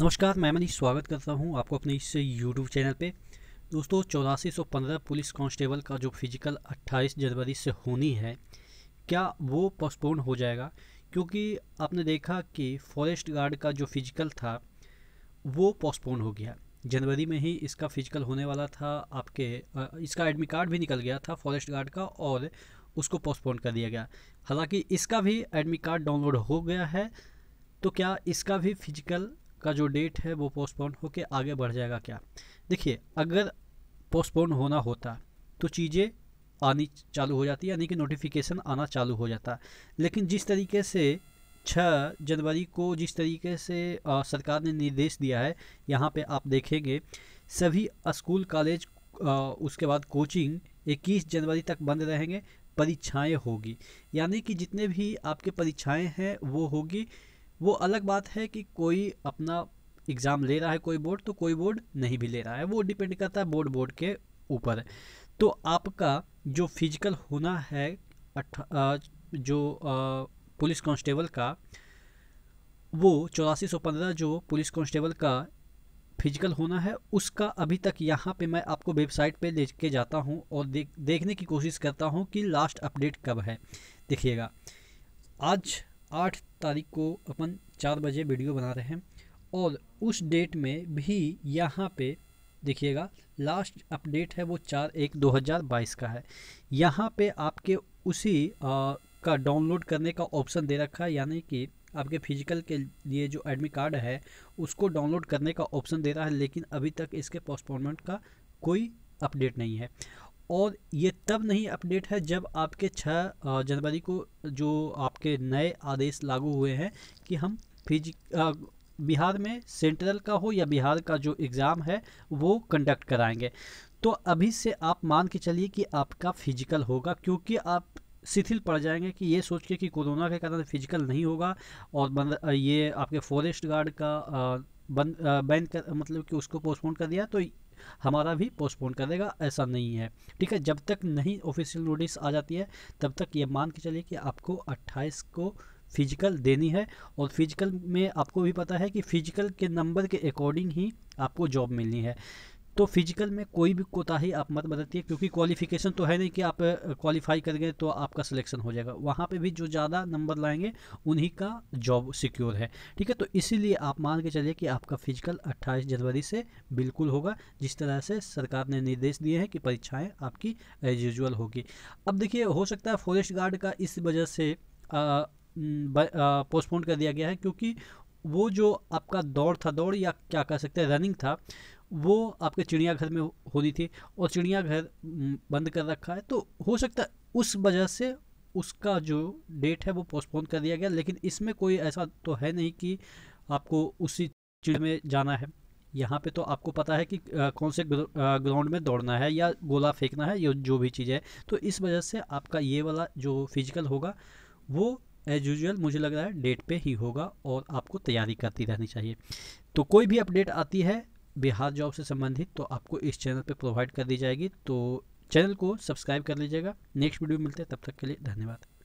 नमस्कार मैं मनीष स्वागत करता हूं आपको अपने इस यूट्यूब चैनल पे दोस्तों चौरासी सौ पंद्रह पुलिस कांस्टेबल का जो फिजिकल 28 जनवरी से होनी है क्या वो पोस्टपोन हो जाएगा क्योंकि आपने देखा कि फॉरेस्ट गार्ड का जो फिजिकल था वो पोस्टपोन हो गया जनवरी में ही इसका फिजिकल होने वाला था आपके इसका एडमिट कार्ड भी निकल गया था फॉरेस्ट गार्ड का और उसको पोस्टपोन कर दिया गया हालांकि इसका भी एडमिट कार्ड डाउनलोड हो गया है तो क्या इसका भी फिजिकल का जो डेट है वो पोस्टपोन होकर आगे बढ़ जाएगा क्या देखिए अगर पोस्टपोन होना होता तो चीज़ें आनी चालू हो जाती यानी कि नोटिफिकेशन आना चालू हो जाता लेकिन जिस तरीके से छः जनवरी को जिस तरीके से आ, सरकार ने निर्देश दिया है यहाँ पे आप देखेंगे सभी स्कूल कॉलेज उसके बाद कोचिंग 21 जनवरी तक बंद रहेंगे परीक्षाएं होगी यानी कि जितने भी आपके परीक्षाएं हैं वो होगी वो अलग बात है कि कोई अपना एग्ज़ाम ले रहा है कोई बोर्ड तो कोई बोर्ड नहीं भी ले रहा है वो डिपेंड करता है बोर्ड बोर्ड के ऊपर तो आपका जो फिजिकल होना है जो पुलिस कांस्टेबल का वो चौरासी सौ पंद्रह जो पुलिस कांस्टेबल का फिजिकल होना है उसका अभी तक यहाँ पे मैं आपको वेबसाइट पे ले के जाता हूँ और देख देखने की कोशिश करता हूँ कि लास्ट अपडेट कब है देखिएगा आज आठ तारीख को अपन चार बजे वीडियो बना रहे हैं और उस डेट में भी यहाँ पे देखिएगा लास्ट अपडेट है वो चार एक दो हज़ार बाईस का है यहाँ पे आपके उसी आ, का डाउनलोड करने का ऑप्शन दे रखा है यानी कि आपके फिजिकल के लिए जो एडमिट कार्ड है उसको डाउनलोड करने का ऑप्शन दे रहा है लेकिन अभी तक इसके पोस्टपोनमेंट का कोई अपडेट नहीं है और ये तब नहीं अपडेट है जब आपके 6 जनवरी को जो आपके नए आदेश लागू हुए हैं कि हम फिजिक बिहार में सेंट्रल का हो या बिहार का जो एग्ज़ाम है वो कंडक्ट कराएंगे तो अभी से आप मान के चलिए कि आपका फिजिकल होगा क्योंकि आप शिथिल पड़ जाएंगे कि ये सोच के कि कोरोना के कारण फिजिकल नहीं होगा और ये आपके फॉरेस्ट गार्ड का बंद बैन कर मतलब कि उसको पोस्टपोन कर दिया तो हमारा भी पोस्टपोन कर देगा ऐसा नहीं है ठीक है जब तक नहीं ऑफिशियल नोटिस आ जाती है तब तक ये मान के चलिए कि आपको अट्ठाईस को फिजिकल देनी है और फिजिकल में आपको भी पता है कि फिजिकल के नंबर के अकॉर्डिंग ही आपको जॉब मिलनी है तो फिजिकल में कोई भी कोताही आप मत बरतिए क्योंकि क्वालिफिकेशन तो है नहीं कि आप क्वालिफाई कर गए तो आपका सिलेक्शन हो जाएगा वहाँ पे भी जो ज़्यादा नंबर लाएंगे उन्हीं का जॉब सिक्योर है ठीक है तो इसीलिए आप मान के चलिए कि आपका फिजिकल अट्ठाईस जनवरी से बिल्कुल होगा जिस तरह से सरकार ने निर्देश दिए हैं कि परीक्षाएँ आपकी एज यूजल होगी अब देखिए हो सकता है फॉरेस्ट गार्ड का इस वजह से पोस्टपोन कर दिया गया है क्योंकि वो जो आपका दौड़ था दौड़ या क्या कह सकते हैं रनिंग था वो आपके चिड़ियाघर में होनी थी और चिड़ियाघर बंद कर रखा है तो हो सकता है उस वजह से उसका जो डेट है वो पोस्टपोन कर दिया गया लेकिन इसमें कोई ऐसा तो है नहीं कि आपको उसी चिड़ में जाना है यहाँ पे तो आपको पता है कि कौन से ग्राउंड में दौड़ना है या गोला फेंकना है या जो भी चीज़ है तो इस वजह से आपका ये वाला जो फिजिकल होगा वो एज यूजल मुझे लग रहा है डेट पे ही होगा और आपको तैयारी करती रहनी चाहिए तो कोई भी अपडेट आती है बिहार जॉब से संबंधित तो आपको इस चैनल पर प्रोवाइड कर दी जाएगी तो चैनल को सब्सक्राइब कर लीजिएगा नेक्स्ट वीडियो मिलते हैं तब तक के लिए धन्यवाद